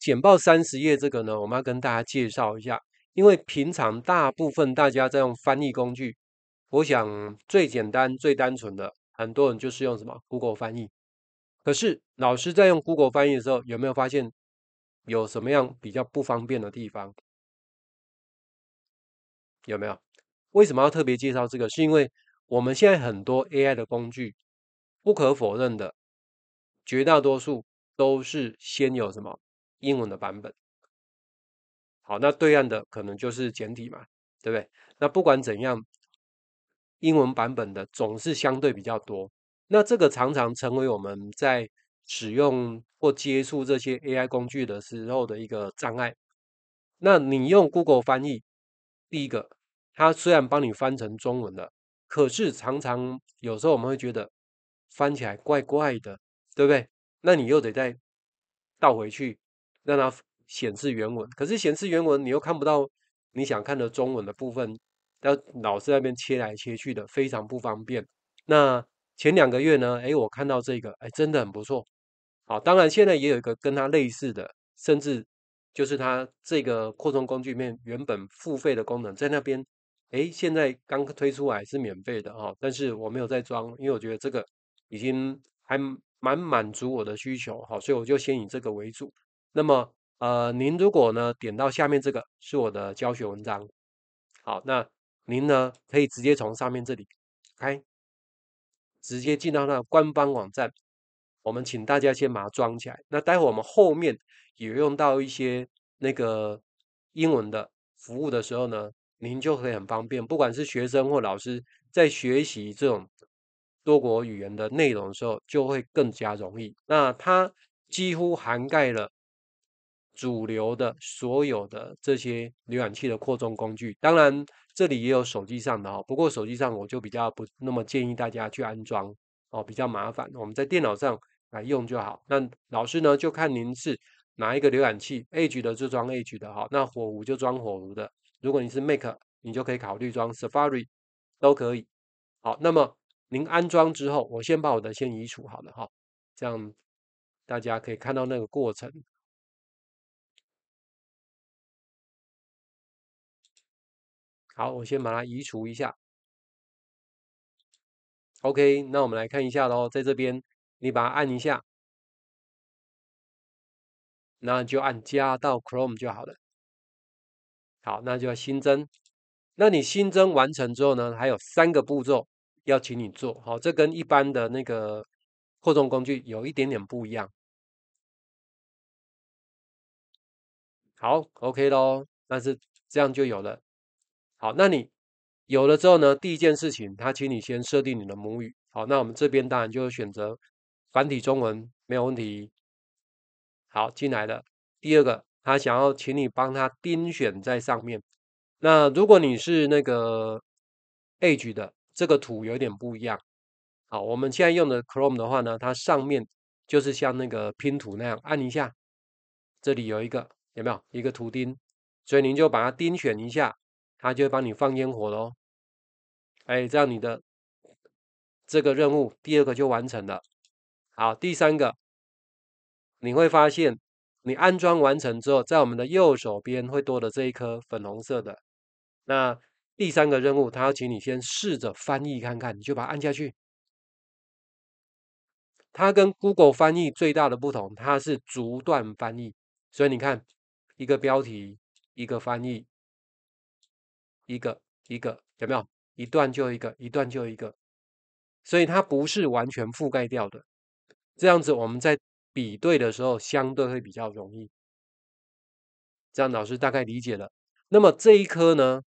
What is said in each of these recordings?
简报三十页，这个呢，我们要跟大家介绍一下。因为平常大部分大家在用翻译工具，我想最简单、最单纯的，很多人就是用什么 Google 翻译。可是老师在用 Google 翻译的时候，有没有发现有什么样比较不方便的地方？有没有？为什么要特别介绍这个？是因为我们现在很多 AI 的工具，不可否认的，绝大多数都是先有什么？英文的版本，好，那对岸的可能就是简体嘛，对不对？那不管怎样，英文版本的总是相对比较多。那这个常常成为我们在使用或接触这些 AI 工具的时候的一个障碍。那你用 Google 翻译，第一个，它虽然帮你翻成中文了，可是常常有时候我们会觉得翻起来怪怪的，对不对？那你又得再倒回去。让它显示原文，可是显示原文你又看不到你想看的中文的部分，要老是在那边切来切去的，非常不方便。那前两个月呢？哎，我看到这个，哎，真的很不错。好，当然现在也有一个跟它类似的，甚至就是它这个扩充工具面原本付费的功能，在那边，哎，现在刚推出来是免费的哈，但是我没有在装，因为我觉得这个已经还蛮满足我的需求，好，所以我就先以这个为主。那么，呃，您如果呢点到下面这个是我的教学文章，好，那您呢可以直接从上面这里开，直接进到那个官方网站。我们请大家先把它装起来。那待会儿我们后面也用到一些那个英文的服务的时候呢，您就可以很方便，不管是学生或老师在学习这种多国语言的内容的时候，就会更加容易。那它几乎涵盖了。主流的所有的这些浏览器的扩充工具，当然这里也有手机上的哈，不过手机上我就比较不那么建议大家去安装哦，比较麻烦。我们在电脑上来用就好。那老师呢，就看您是哪一个浏览器，Edge 的就装 Edge 的哈，那火狐就装火狐的。如果你是 Mac，你就可以考虑装 Safari，都可以。好，那么您安装之后，我先把我的先移除好了哈，这样大家可以看到那个过程。好，我先把它移除一下。OK，那我们来看一下喽，在这边你把它按一下，那就按加到 Chrome 就好了。好，那就要新增。那你新增完成之后呢，还有三个步骤要请你做。好，这跟一般的那个扩充工具有一点点不一样。好，OK 喽，那是这样就有了。好，那你有了之后呢？第一件事情，他请你先设定你的母语。好，那我们这边当然就选择繁体中文，没有问题。好，进来了。第二个，他想要请你帮他钉选在上面。那如果你是那个 age 的，这个图有点不一样。好，我们现在用的 Chrome 的话呢，它上面就是像那个拼图那样，按一下，这里有一个，有没有一个图钉？所以您就把它钉选一下。它就会帮你放烟火喽，哎，这样你的这个任务第二个就完成了。好，第三个你会发现，你安装完成之后，在我们的右手边会多的这一颗粉红色的。那第三个任务，它要请你先试着翻译看看，你就把它按下去。它跟 Google 翻译最大的不同，它是逐段翻译，所以你看，一个标题，一个翻译。一个一个有没有一段就一个一段就一个，所以它不是完全覆盖掉的。这样子我们在比对的时候相对会比较容易。这样老师大概理解了。那么这一颗呢，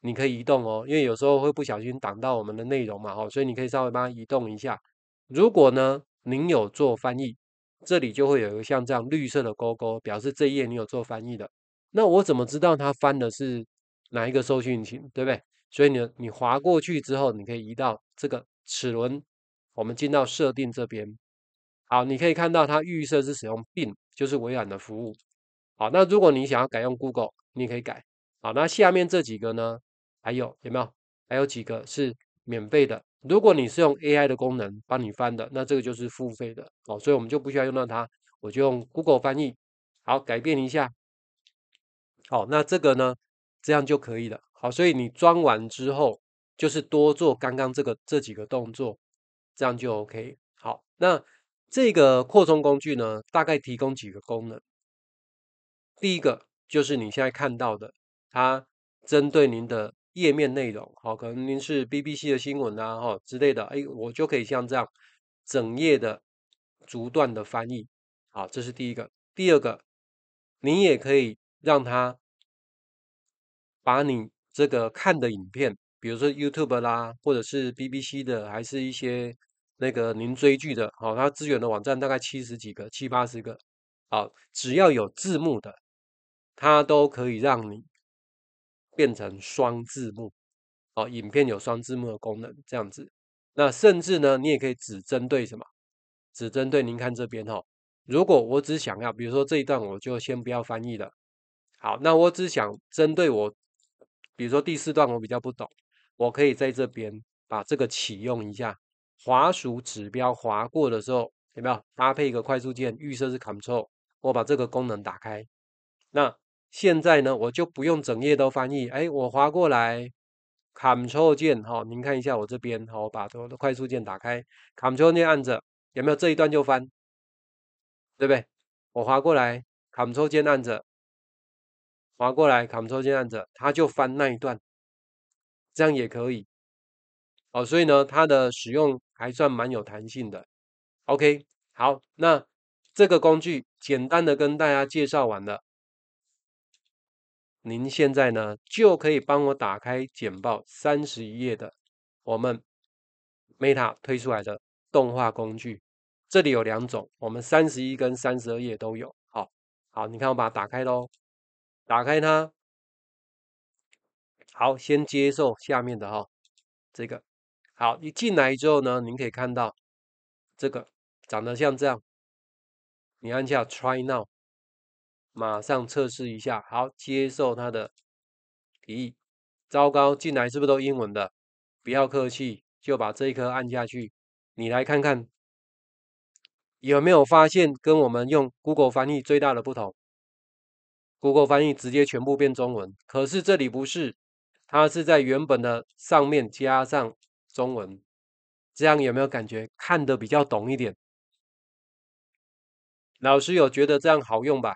你可以移动哦，因为有时候会不小心挡到我们的内容嘛，哦，所以你可以稍微帮它移动一下。如果呢您有做翻译，这里就会有一个像这样绿色的勾勾，表示这一页你有做翻译的。那我怎么知道它翻的是？哪一个搜寻引擎，对不对？所以你你滑过去之后，你可以移到这个齿轮，我们进到设定这边。好，你可以看到它预设是使用 Bing，就是微软的服务。好，那如果你想要改用 Google，你也可以改。好，那下面这几个呢，还有有没有？还有几个是免费的。如果你是用 AI 的功能帮你翻的，那这个就是付费的。哦，所以我们就不需要用到它，我就用 Google 翻译。好，改变一下。好，那这个呢？这样就可以了。好，所以你装完之后，就是多做刚刚这个这几个动作，这样就 OK。好，那这个扩充工具呢，大概提供几个功能。第一个就是你现在看到的，它针对您的页面内容，好，可能您是 BBC 的新闻啊，哈之类的，哎，我就可以像这样整页的逐段的翻译，好，这是第一个。第二个，你也可以让它。把你这个看的影片，比如说 YouTube 啦，或者是 BBC 的，还是一些那个您追剧的，好，它资源的网站大概七十几个、七八十个，好，只要有字幕的，它都可以让你变成双字幕，好，影片有双字幕的功能，这样子。那甚至呢，你也可以只针对什么？只针对您看这边哈。如果我只想要，比如说这一段，我就先不要翻译了。好，那我只想针对我。比如说第四段我比较不懂，我可以在这边把这个启用一下，滑鼠指标滑过的时候有没有搭配一个快速键，预设是 Ctrl，我把这个功能打开。那现在呢我就不用整页都翻译，哎，我滑过来，Ctrl 键哈，您看一下我这边哦，我把我的快速键打开，Ctrl 键按着，有没有这一段就翻，对不对？我滑过来，Ctrl 键按着。滑过来，Ctrl 键按着，它就翻那一段，这样也可以。哦，所以呢，它的使用还算蛮有弹性的。OK，好，那这个工具简单的跟大家介绍完了，您现在呢就可以帮我打开简报三十一页的我们 Meta 推出来的动画工具，这里有两种，我们三十一跟三十二页都有。好，好，你看我把它打开喽。打开它，好，先接受下面的哈，这个，好，一进来之后呢，您可以看到这个长得像这样，你按下 Try Now，马上测试一下，好，接受它的提议。糟糕，进来是不是都英文的？不要客气，就把这一颗按下去。你来看看有没有发现跟我们用 Google 翻译最大的不同？Google 翻译直接全部变中文，可是这里不是，它是在原本的上面加上中文，这样有没有感觉看得比较懂一点？老师有觉得这样好用吧？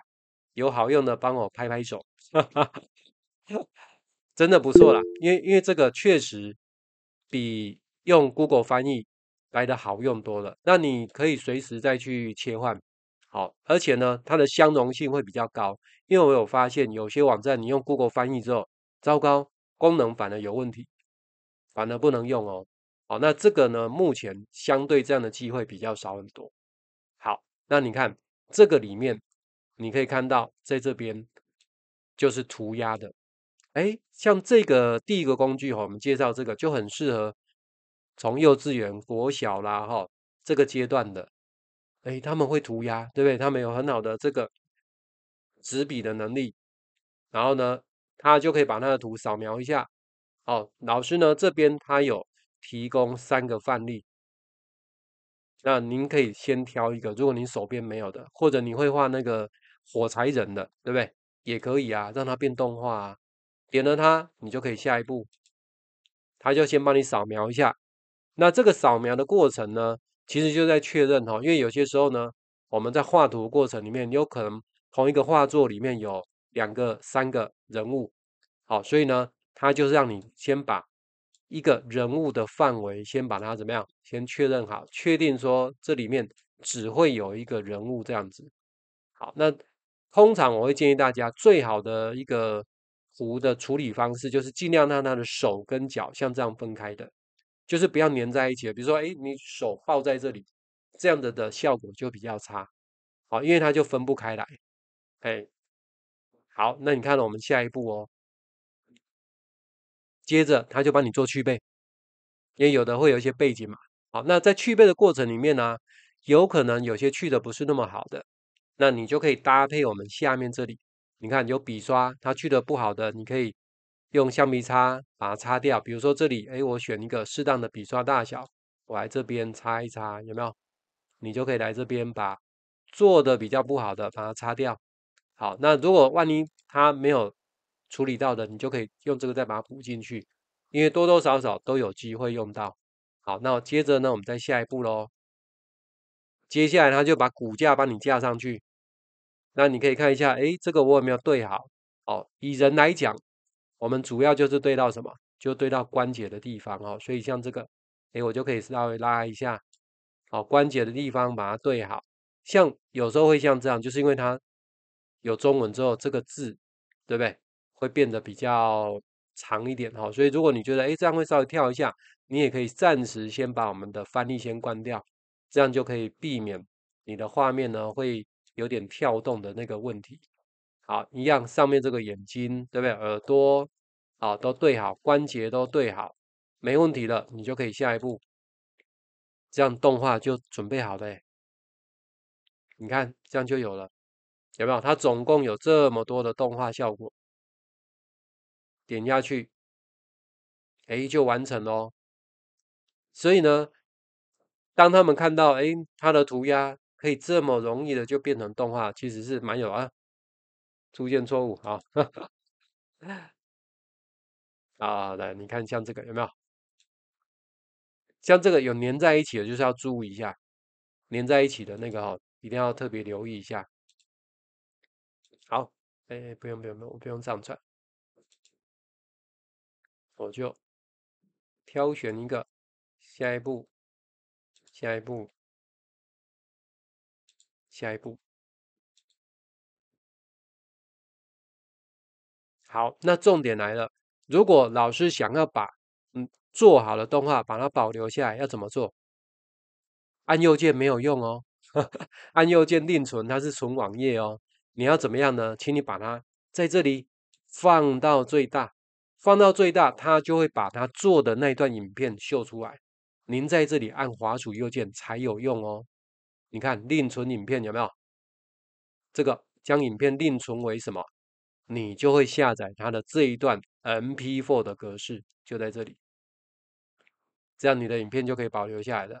有好用的帮我拍拍手，真的不错了，因为因为这个确实比用 Google 翻译来的好用多了，那你可以随时再去切换。好，而且呢，它的相容性会比较高，因为我有发现有些网站你用 Google 翻译之后，糟糕，功能反而有问题，反而不能用哦。好，那这个呢，目前相对这样的机会比较少很多。好，那你看这个里面，你可以看到在这边就是涂鸦的，哎，像这个第一个工具哈，我们介绍这个就很适合从幼稚园、国小啦哈这个阶段的。哎，他们会涂鸦，对不对？他们有很好的这个纸笔的能力，然后呢，他就可以把那个图扫描一下。哦，老师呢这边他有提供三个范例，那您可以先挑一个，如果您手边没有的，或者你会画那个火柴人的，对不对？也可以啊，让它变动画啊，点了它你就可以下一步，他就先帮你扫描一下。那这个扫描的过程呢？其实就在确认哈，因为有些时候呢，我们在画图过程里面，有可能同一个画作里面有两个、三个人物，好，所以呢，它就是让你先把一个人物的范围先把它怎么样，先确认好，确定说这里面只会有一个人物这样子。好，那通常我会建议大家，最好的一个弧的处理方式就是尽量让他的手跟脚像这样分开的。就是不要粘在一起，比如说，哎，你手抱在这里，这样子的效果就比较差，好，因为它就分不开来，哎，好，那你看我们下一步哦，接着他就帮你做去背，因为有的会有一些背景嘛，好，那在去背的过程里面呢，有可能有些去的不是那么好的，那你就可以搭配我们下面这里，你看有笔刷，它去的不好的，你可以。用橡皮擦把它擦掉，比如说这里，哎，我选一个适当的笔刷大小，我来这边擦一擦，有没有？你就可以来这边把做的比较不好的把它擦掉。好，那如果万一它没有处理到的，你就可以用这个再把它补进去，因为多多少少都有机会用到。好，那接着呢，我们再下一步喽。接下来他就把骨架帮你架上去，那你可以看一下，哎，这个我有没有对好？哦，以人来讲。我们主要就是对到什么，就对到关节的地方哦。所以像这个，哎，我就可以稍微拉一下，哦，关节的地方把它对好。像有时候会像这样，就是因为它有中文之后，这个字对不对，会变得比较长一点哈。所以如果你觉得哎这样会稍微跳一下，你也可以暂时先把我们的翻译先关掉，这样就可以避免你的画面呢会有点跳动的那个问题。好，一样上面这个眼睛对不对？耳朵好都对好，关节都对好，没问题了，你就可以下一步，这样动画就准备好了。你看，这样就有了，有没有？它总共有这么多的动画效果，点下去，哎，就完成喽。所以呢，当他们看到哎，他的涂鸦可以这么容易的就变成动画，其实是蛮有啊。出现错误啊！啊，来你看，像这个有没有？像这个有粘在一起的，就是要注意一下，粘在一起的那个哈，一定要特别留意一下。好，哎，不用不用不用，我不用这样转，我就挑选一个，下一步，下一步，下一步。好，那重点来了。如果老师想要把嗯做好的动画把它保留下来，要怎么做？按右键没有用哦，按右键另存它是存网页哦。你要怎么样呢？请你把它在这里放到最大，放到最大，它就会把它做的那段影片秀出来。您在这里按滑鼠右键才有用哦。你看，另存影片有没有？这个将影片另存为什么？你就会下载它的这一段 M P four 的格式，就在这里，这样你的影片就可以保留下来了。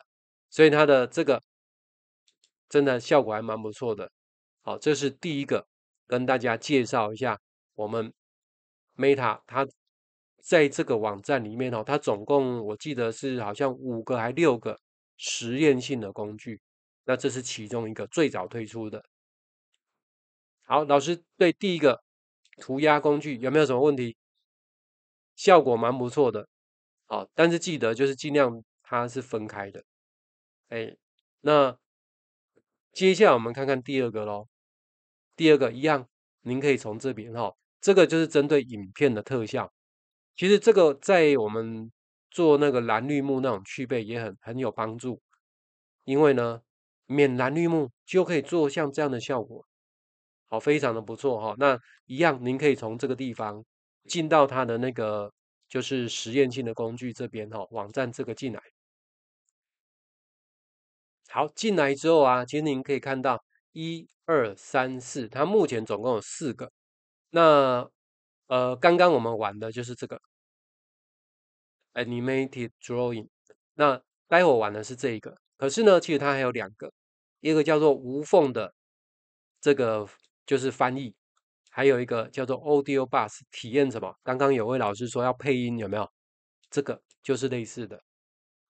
所以它的这个真的效果还蛮不错的。好，这是第一个跟大家介绍一下我们 Meta，它在这个网站里面哦，它总共我记得是好像五个还六个实验性的工具，那这是其中一个最早推出的。好，老师对第一个。涂鸦工具有没有什么问题？效果蛮不错的，好，但是记得就是尽量它是分开的，哎，那接下来我们看看第二个喽。第二个一样，您可以从这边哈，这个就是针对影片的特效。其实这个在我们做那个蓝绿幕那种去背也很很有帮助，因为呢免蓝绿幕就可以做像这样的效果。好，非常的不错哈。那一样，您可以从这个地方进到它的那个就是实验性的工具这边哈，网站这个进来。好，进来之后啊，其实您可以看到一二三四，它目前总共有四个。那呃，刚刚我们玩的就是这个 animated drawing。那待会玩的是这一个，可是呢，其实它还有两个，一个叫做无缝的这个。就是翻译，还有一个叫做 Audio Bus 体验什么？刚刚有位老师说要配音，有没有？这个就是类似的，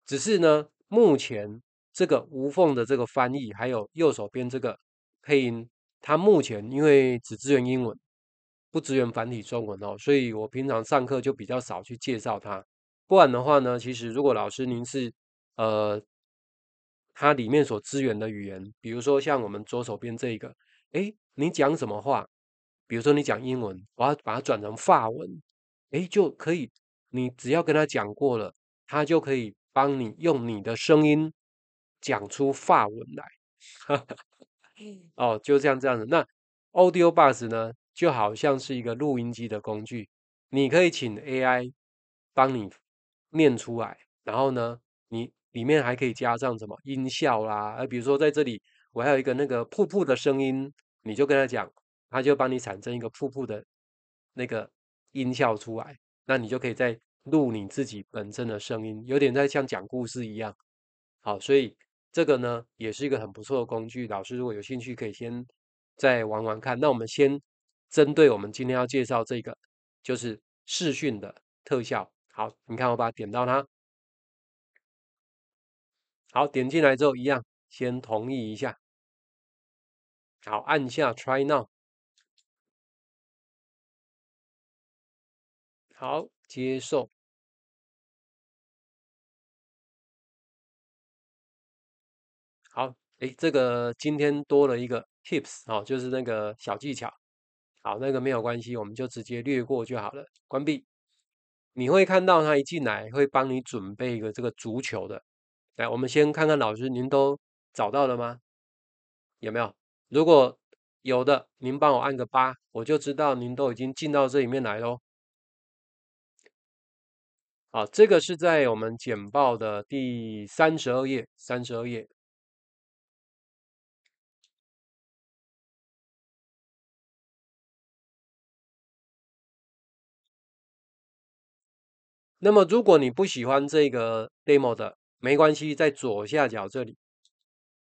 只是呢，目前这个无缝的这个翻译，还有右手边这个配音，它目前因为只支援英文，不支援繁体中文哦，所以我平常上课就比较少去介绍它。不然的话呢，其实如果老师您是呃，它里面所支援的语言，比如说像我们左手边这一个，诶，你讲什么话？比如说你讲英文，我要把它转成法文，哎，就可以。你只要跟他讲过了，他就可以帮你用你的声音讲出法文来。哦，就这样这样子。那 Audio b u s s 呢，就好像是一个录音机的工具，你可以请 AI 帮你念出来，然后呢，你里面还可以加上什么音效啦，呃，比如说在这里，我还有一个那个瀑布的声音。你就跟他讲，他就帮你产生一个瀑布的那个音效出来，那你就可以在录你自己本身的声音，有点在像讲故事一样。好，所以这个呢也是一个很不错的工具。老师如果有兴趣，可以先再玩玩看。那我们先针对我们今天要介绍这个，就是视讯的特效。好，你看我把它点到它。好，点进来之后一样，先同意一下。好，按下 Try Now。好，接受。好，哎，这个今天多了一个 Tips 哈，就是那个小技巧。好，那个没有关系，我们就直接略过就好了。关闭。你会看到他一进来会帮你准备一个这个足球的。来，我们先看看老师，您都找到了吗？有没有？如果有的，您帮我按个八，我就知道您都已经进到这里面来喽。好，这个是在我们简报的第三十二页，三十二页。那么，如果你不喜欢这个 demo 的，没关系，在左下角这里，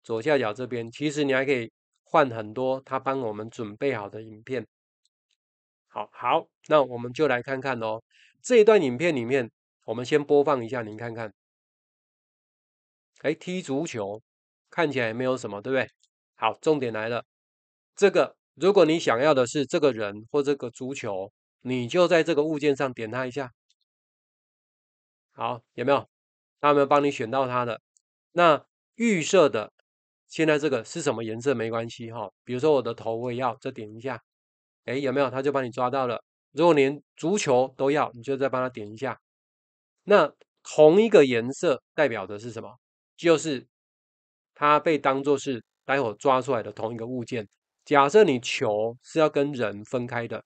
左下角这边，其实你还可以。换很多他帮我们准备好的影片，好好，那我们就来看看哦。这一段影片里面，我们先播放一下，您看看。哎，踢足球看起来没有什么，对不对？好，重点来了。这个，如果你想要的是这个人或这个足球，你就在这个物件上点它一下。好，有没有？他有没有帮你选到他的？那预设的。现在这个是什么颜色没关系哈，比如说我的头我也要再点一下，哎有没有？他就帮你抓到了。如果连足球都要，你就再帮他点一下。那同一个颜色代表的是什么？就是它被当做是待会抓出来的同一个物件。假设你球是要跟人分开的，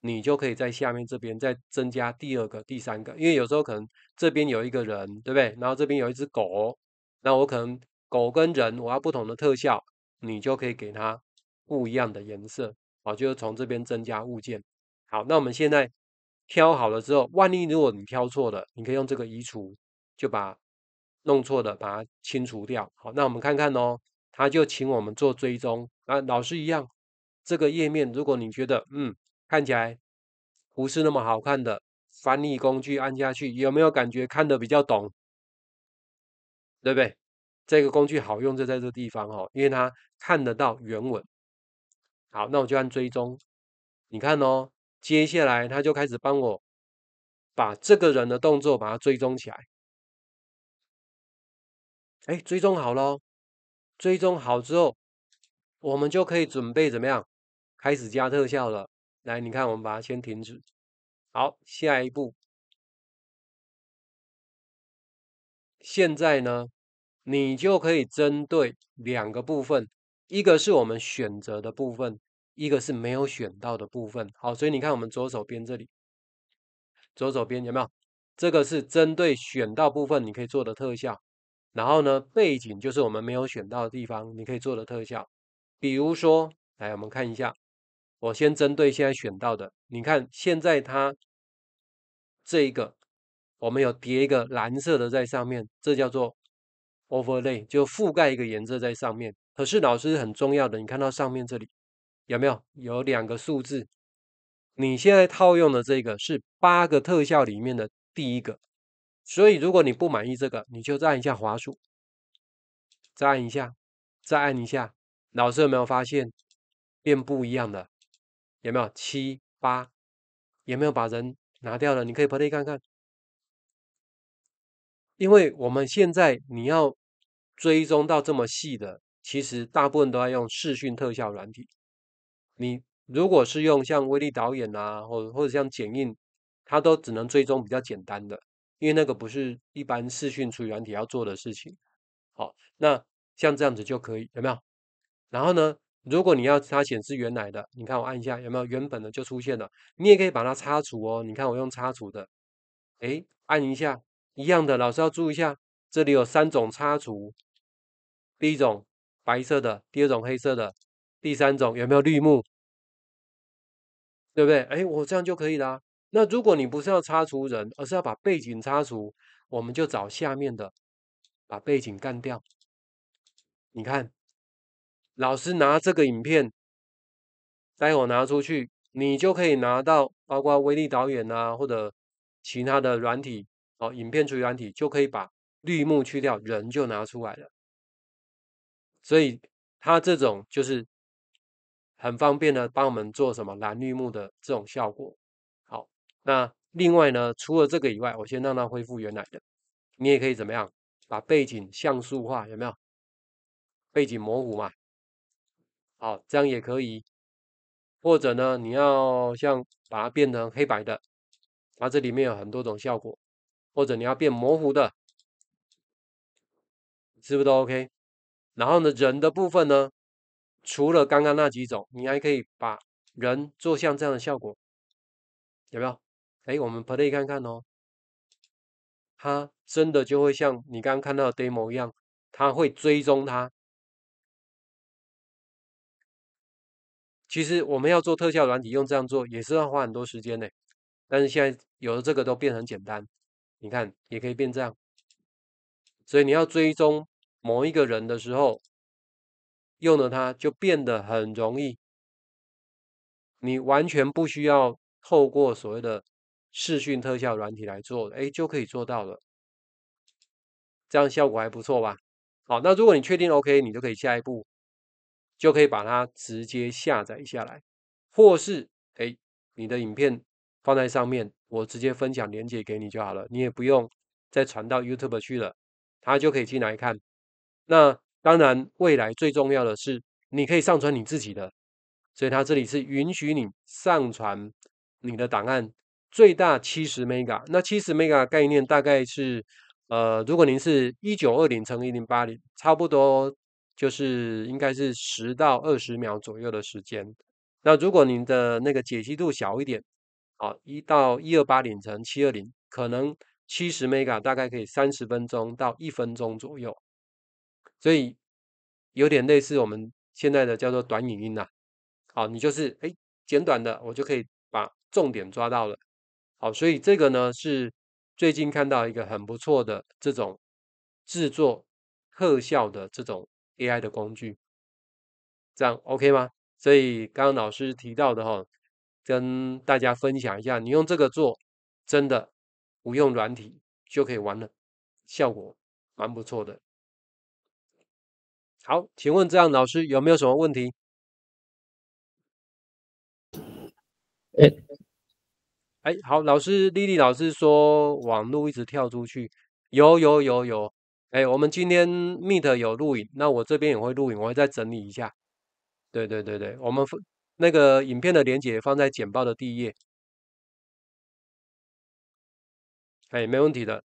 你就可以在下面这边再增加第二个、第三个，因为有时候可能这边有一个人，对不对？然后这边有一只狗，那我可能。狗跟人，我要不同的特效，你就可以给它不一样的颜色啊。就是从这边增加物件。好，那我们现在挑好了之后，万一如果你挑错了，你可以用这个移除，就把弄错的把它清除掉。好，那我们看看哦，他就请我们做追踪啊，老师一样。这个页面，如果你觉得嗯看起来不是那么好看的，翻译工具按下去，有没有感觉看得比较懂？对不对？这个工具好用就在这地方哦，因为它看得到原文。好，那我就按追踪，你看哦，接下来他就开始帮我把这个人的动作把它追踪起来。哎，追踪好喽，追踪好之后，我们就可以准备怎么样，开始加特效了。来，你看，我们把它先停止。好，下一步，现在呢？你就可以针对两个部分，一个是我们选择的部分，一个是没有选到的部分。好，所以你看我们左手边这里，左手边有没有？这个是针对选到部分你可以做的特效，然后呢，背景就是我们没有选到的地方你可以做的特效。比如说，来我们看一下，我先针对现在选到的，你看现在它这一个，我们有叠一个蓝色的在上面，这叫做。Overlay 就覆盖一个颜色在上面，可是老师很重要的，你看到上面这里有没有有两个数字？你现在套用的这个是八个特效里面的第一个，所以如果你不满意这个，你就再按一下滑鼠，再按一下，再按一下。老师有没有发现变不一样的？有没有七八？有没有把人拿掉了？你可以 play 看看，因为我们现在你要。追踪到这么细的，其实大部分都要用视讯特效软体。你如果是用像威力导演啊，或者或者像剪映，它都只能追踪比较简单的，因为那个不是一般视讯处理软体要做的事情。好，那像这样子就可以，有没有？然后呢，如果你要它显示原来的，你看我按一下有没有原本的就出现了。你也可以把它擦除哦，你看我用擦除的，哎，按一下一样的，老师要注意一下，这里有三种擦除。第一种白色的，第二种黑色的，第三种有没有绿幕？对不对？哎，我这样就可以啦。那如果你不是要擦除人，而是要把背景擦除，我们就找下面的，把背景干掉。你看，老师拿这个影片，待会拿出去，你就可以拿到，包括威力导演啊，或者其他的软体，哦，影片处理软体就可以把绿幕去掉，人就拿出来了。所以它这种就是很方便的，帮我们做什么蓝绿幕的这种效果。好，那另外呢，除了这个以外，我先让它恢复原来的。你也可以怎么样，把背景像素化，有没有？背景模糊嘛。好，这样也可以。或者呢，你要像把它变成黑白的，那这里面有很多种效果。或者你要变模糊的，是不是都 OK？然后呢，人的部分呢，除了刚刚那几种，你还可以把人做像这样的效果，有没有？哎，我们 play 看看哦，它真的就会像你刚刚看到的 demo 一样，它会追踪它。其实我们要做特效软体用这样做也是要花很多时间呢，但是现在有了这个都变很简单，你看也可以变这样，所以你要追踪。某一个人的时候，用了它就变得很容易。你完全不需要透过所谓的视讯特效软体来做，哎，就可以做到了。这样效果还不错吧？好，那如果你确定 OK，你就可以下一步，就可以把它直接下载下来，或是哎，你的影片放在上面，我直接分享链接给你就好了，你也不用再传到 YouTube 去了，它就可以进来看。那当然，未来最重要的是你可以上传你自己的，所以它这里是允许你上传你的档案，最大七十 mega。那七十 mega 概念大概是，呃，如果您是一九二零乘一零八零，差不多就是应该是十到二十秒左右的时间。那如果您的那个解析度小一点，好，一到一二八零乘七二零，可能七十 mega 大概可以三十分钟到一分钟左右。所以有点类似我们现在的叫做短影音呐，好，你就是哎简短的，我就可以把重点抓到了。好，所以这个呢是最近看到一个很不错的这种制作特效的这种 AI 的工具，这样 OK 吗？所以刚刚老师提到的哈，跟大家分享一下，你用这个做真的不用软体就可以玩了，效果蛮不错的。好，请问这样老师有没有什么问题？哎，哎，好，老师丽丽老师说网路一直跳出去，有有有有，哎，我们今天 Meet 有录影，那我这边也会录影，我会再整理一下。对对对对，我们那个影片的链接放在简报的第一页，哎，没问题的。